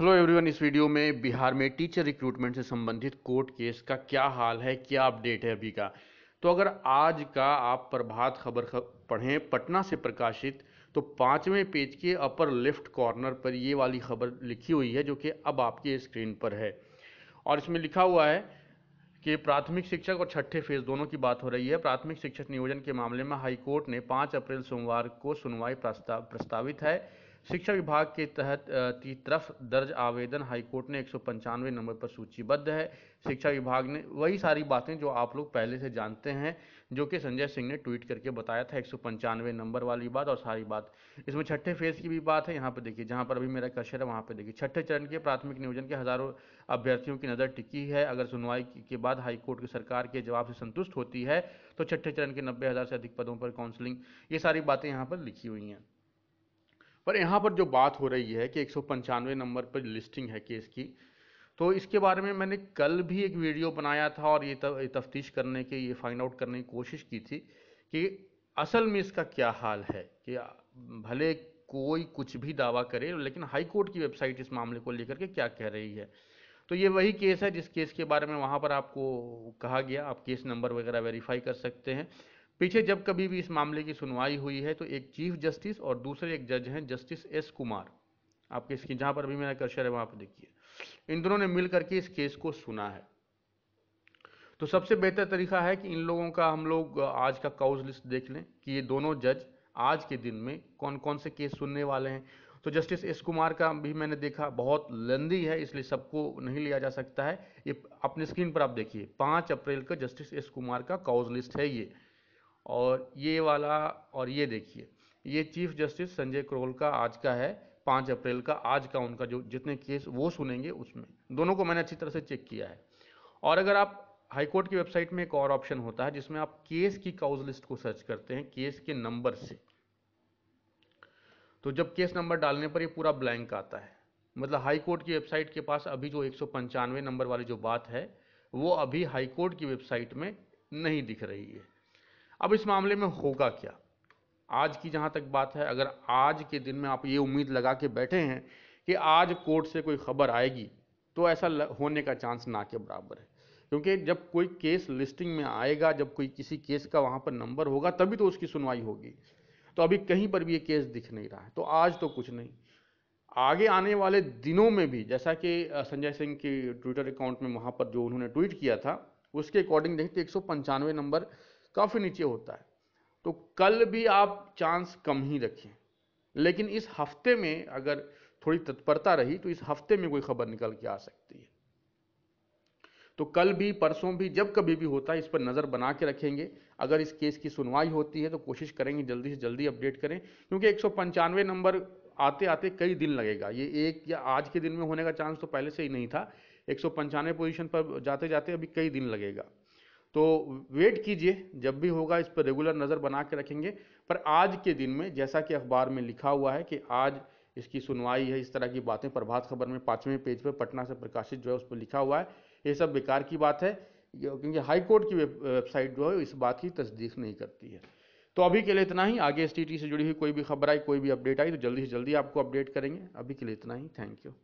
hello everyone इस video में बिहार में टीचर रिक्रूटमेंट से संबंधित कोर्ट केस का क्या हाल है क्या अपडेट है अभी का तो अगर आज का आप प्रभात खबर पढ़ें पटना से प्रकाशित तो पाँचवें पेज के अपर लेफ्ट कॉर्नर पर ये वाली खबर लिखी हुई है जो कि अब आपके स्क्रीन पर है और इसमें लिखा हुआ है कि प्राथमिक शिक्षक और छठे फेज दोनों की बात हो रही है प्राथमिक शिक्षक नियोजन के मामले में हाईकोर्ट ने पाँच अप्रैल सोमवार को सुनवाई प्रस्ताव प्रस्तावित है शिक्षा विभाग के तहत की तरफ दर्ज आवेदन हाईकोर्ट ने एक नंबर पर सूचीबद्ध है शिक्षा विभाग ने वही सारी बातें जो आप लोग पहले से जानते हैं जो कि संजय सिंह ने ट्वीट करके बताया था एक नंबर वाली बात और सारी बात इसमें छठे फेज की भी बात है यहाँ पर देखिए जहाँ पर अभी मेरा कशर है वहाँ पर देखिए छठे चरण के प्राथमिक नियोजन के हज़ारों अभ्यर्थियों की नज़र टिकी है अगर सुनवाई के बाद हाईकोर्ट की सरकार के जवाब से संतुष्ट होती है तो छठे चरण के नब्बे हज़ार से अधिक पदों पर काउंसलिंग ये सारी बातें यहाँ पर लिखी हुई हैं पर यहाँ पर जो बात हो रही है कि एक नंबर पर लिस्टिंग है केस की तो इसके बारे में मैंने कल भी एक वीडियो बनाया था और ये तफ्तीश करने के ये फाइंड आउट करने की कोशिश की थी कि असल में इसका क्या हाल है कि भले कोई कुछ भी दावा करे लेकिन हाई कोर्ट की वेबसाइट इस मामले को लेकर के क्या कह रही है तो ये वही केस है जिस केस के बारे में वहाँ पर आपको कहा गया आप केस नंबर वगैरह वेरीफाई कर सकते हैं पीछे जब कभी भी इस मामले की सुनवाई हुई है तो एक चीफ जस्टिस और दूसरे एक जज हैं जस्टिस एस कुमार आपके इसकी जहाँ पर भी मेरा कर्शर है वहाँ पर देखिए इन दोनों ने मिल करके इस केस को सुना है तो सबसे बेहतर तरीका है कि इन लोगों का हम लोग आज का काउज लिस्ट देख लें कि ये दोनों जज आज के दिन में कौन कौन से केस सुनने वाले हैं तो जस्टिस एस कुमार का भी मैंने देखा बहुत लंदी है इसलिए सबको नहीं लिया जा सकता है ये अपने स्क्रीन पर आप देखिए पाँच अप्रैल का जस्टिस एस कुमार का काउज लिस्ट है ये और ये वाला और ये देखिए ये चीफ जस्टिस संजय करोल का आज का है पाँच अप्रैल का आज का उनका जो जितने केस वो सुनेंगे उसमें दोनों को मैंने अच्छी तरह से चेक किया है और अगर आप हाईकोर्ट की वेबसाइट में एक और ऑप्शन होता है जिसमें आप केस की काउज लिस्ट को सर्च करते हैं केस के नंबर से तो जब केस नंबर डालने पर ये पूरा ब्लैंक आता है मतलब हाईकोर्ट की वेबसाइट के पास अभी जो एक नंबर वाली जो बात है वो अभी हाईकोर्ट की वेबसाइट में नहीं दिख रही है अब इस मामले में होगा क्या आज की जहाँ तक बात है अगर आज के दिन में आप ये उम्मीद लगा के बैठे हैं कि आज कोर्ट से कोई खबर आएगी तो ऐसा होने का चांस ना के बराबर है क्योंकि जब कोई केस लिस्टिंग में आएगा जब कोई किसी केस का वहाँ पर नंबर होगा तभी तो उसकी सुनवाई होगी तो अभी कहीं पर भी ये केस दिख नहीं रहा है तो आज तो कुछ नहीं आगे आने वाले दिनों में भी जैसा कि संजय सिंह के ट्विटर अकाउंट में वहाँ पर जो उन्होंने ट्वीट किया था उसके अकॉर्डिंग देखते एक नंबर काफ़ी नीचे होता है तो कल भी आप चांस कम ही रखें लेकिन इस हफ्ते में अगर थोड़ी तत्परता रही तो इस हफ्ते में कोई खबर निकल के आ सकती है तो कल भी परसों भी जब कभी भी होता है इस पर नज़र बना के रखेंगे अगर इस केस की सुनवाई होती है तो कोशिश करेंगे जल्दी से जल्दी अपडेट करें क्योंकि एक नंबर आते आते कई दिन लगेगा ये एक या आज के दिन में होने का चांस तो पहले से ही नहीं था एक पोजीशन पर जाते जाते अभी कई दिन लगेगा तो वेट कीजिए जब भी होगा इस पर रेगुलर नज़र बना के रखेंगे पर आज के दिन में जैसा कि अखबार में लिखा हुआ है कि आज इसकी सुनवाई है इस तरह की बातें प्रभात खबर में पाँचवें पेज पर पटना से प्रकाशित जो है उस पर लिखा हुआ है ये सब बेकार की बात है क्योंकि हाईकोर्ट की वेबसाइट जो है इस बात की तस्दीक नहीं करती है तो अभी के लिए इतना ही आगे एस से जुड़ी हुई कोई भी खबर आई कोई भी अपडेट आई तो जल्दी से जल्दी आपको अपडेट करेंगे अभी के लिए इतना ही थैंक यू